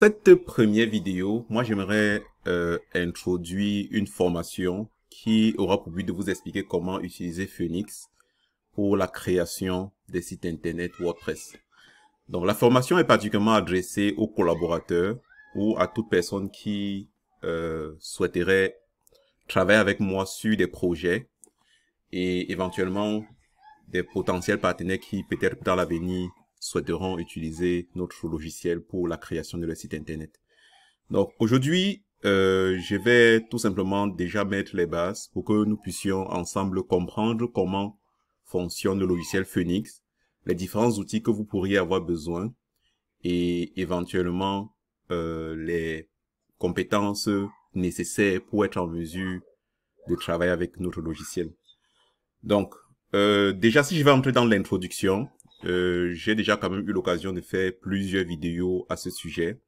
cette première vidéo, moi j'aimerais euh, introduire une formation qui aura pour but de vous expliquer comment utiliser Phoenix pour la création des sites internet WordPress. Donc la formation est particulièrement adressée aux collaborateurs ou à toute personne qui euh, souhaiterait travailler avec moi sur des projets et éventuellement des potentiels partenaires qui peut-être dans l'avenir souhaiteront utiliser notre logiciel pour la création de leur site internet. Donc aujourd'hui, euh, je vais tout simplement déjà mettre les bases pour que nous puissions ensemble comprendre comment fonctionne le logiciel Phoenix, les différents outils que vous pourriez avoir besoin et éventuellement euh, les compétences nécessaires pour être en mesure de travailler avec notre logiciel. Donc, euh, déjà si je vais entrer dans l'introduction, euh, j'ai déjà quand même eu l'occasion de faire plusieurs vidéos à ce sujet.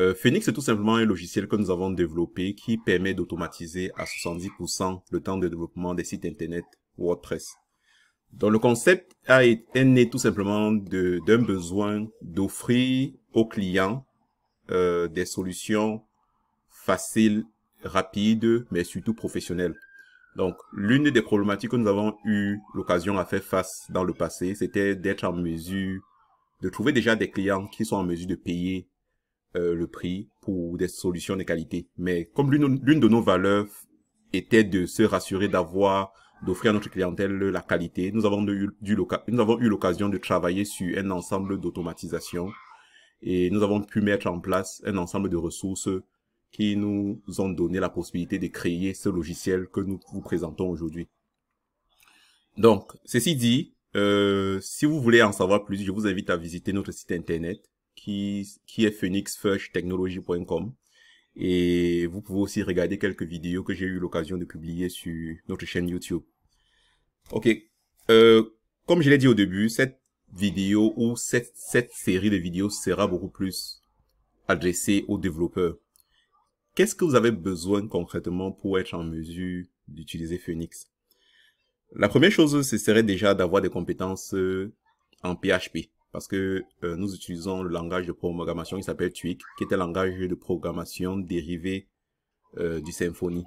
Euh, Phoenix est tout simplement un logiciel que nous avons développé qui permet d'automatiser à 70% le temps de développement des sites internet WordPress. Donc le concept a est né tout simplement d'un besoin d'offrir aux clients euh, des solutions faciles, rapides, mais surtout professionnelles. Donc, l'une des problématiques que nous avons eu l'occasion à faire face dans le passé, c'était d'être en mesure de trouver déjà des clients qui sont en mesure de payer euh, le prix pour des solutions de qualité. Mais comme l'une de nos valeurs était de se rassurer d'avoir, d'offrir à notre clientèle la qualité, nous avons eu, nous avons eu l'occasion de travailler sur un ensemble d'automatisation et nous avons pu mettre en place un ensemble de ressources qui nous ont donné la possibilité de créer ce logiciel que nous vous présentons aujourd'hui. Donc, ceci dit, euh, si vous voulez en savoir plus, je vous invite à visiter notre site internet qui, qui est phoenixfirsttechnology.com et vous pouvez aussi regarder quelques vidéos que j'ai eu l'occasion de publier sur notre chaîne YouTube. Ok, euh, comme je l'ai dit au début, cette vidéo ou cette, cette série de vidéos sera beaucoup plus adressée aux développeurs qu'est-ce que vous avez besoin concrètement pour être en mesure d'utiliser Phoenix La première chose, ce serait déjà d'avoir des compétences euh, en PHP parce que euh, nous utilisons le langage de programmation qui s'appelle Twig qui est un langage de programmation dérivé euh, du Symfony.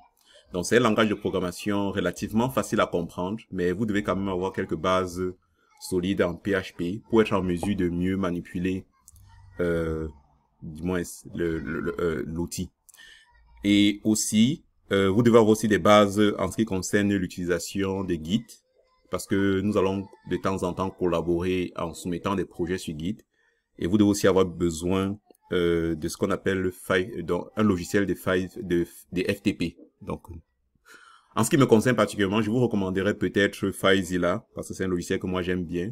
Donc c'est un langage de programmation relativement facile à comprendre, mais vous devez quand même avoir quelques bases solides en PHP pour être en mesure de mieux manipuler, du moins l'outil. Et aussi, euh, vous devez avoir aussi des bases en ce qui concerne l'utilisation des Git, parce que nous allons de temps en temps collaborer en soumettant des projets sur Git. Et vous devez aussi avoir besoin euh, de ce qu'on appelle le un logiciel de, de, de FTP. Donc, en ce qui me concerne particulièrement, je vous recommanderais peut-être FileZilla, parce que c'est un logiciel que moi j'aime bien.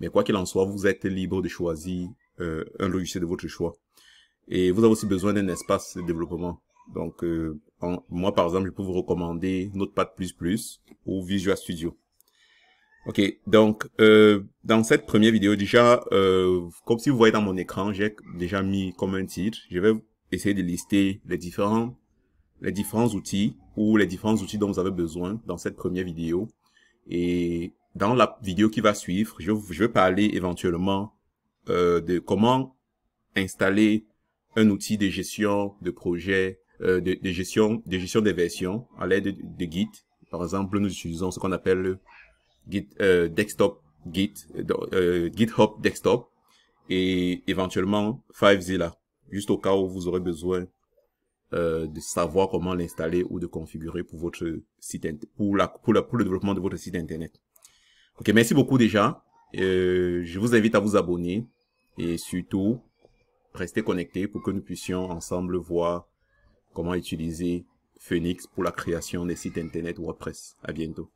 Mais quoi qu'il en soit, vous êtes libre de choisir euh, un logiciel de votre choix. Et vous avez aussi besoin d'un espace de développement. Donc, euh, moi, par exemple, je peux vous recommander Notepad++ ou Visual Studio. Ok, donc, euh, dans cette première vidéo, déjà, euh, comme si vous voyez dans mon écran, j'ai déjà mis comme un titre. Je vais essayer de lister les différents, les différents outils ou les différents outils dont vous avez besoin dans cette première vidéo. Et dans la vidéo qui va suivre, je, je vais parler éventuellement de comment installer un outil de gestion de projet euh, de, gestion de gestion des versions à l'aide de, Git. Par exemple, nous utilisons ce qu'on appelle Git euh, desktop Git euh, GitHub desktop et éventuellement FiveZilla, juste au cas où vous aurez besoin euh, de savoir comment l'installer ou de configurer pour votre site pour la, pour le développement de votre site internet. Ok, merci beaucoup déjà. Euh, je vous invite à vous abonner et surtout restez connectés pour que nous puissions ensemble voir comment utiliser Phoenix pour la création des sites internet WordPress. À bientôt.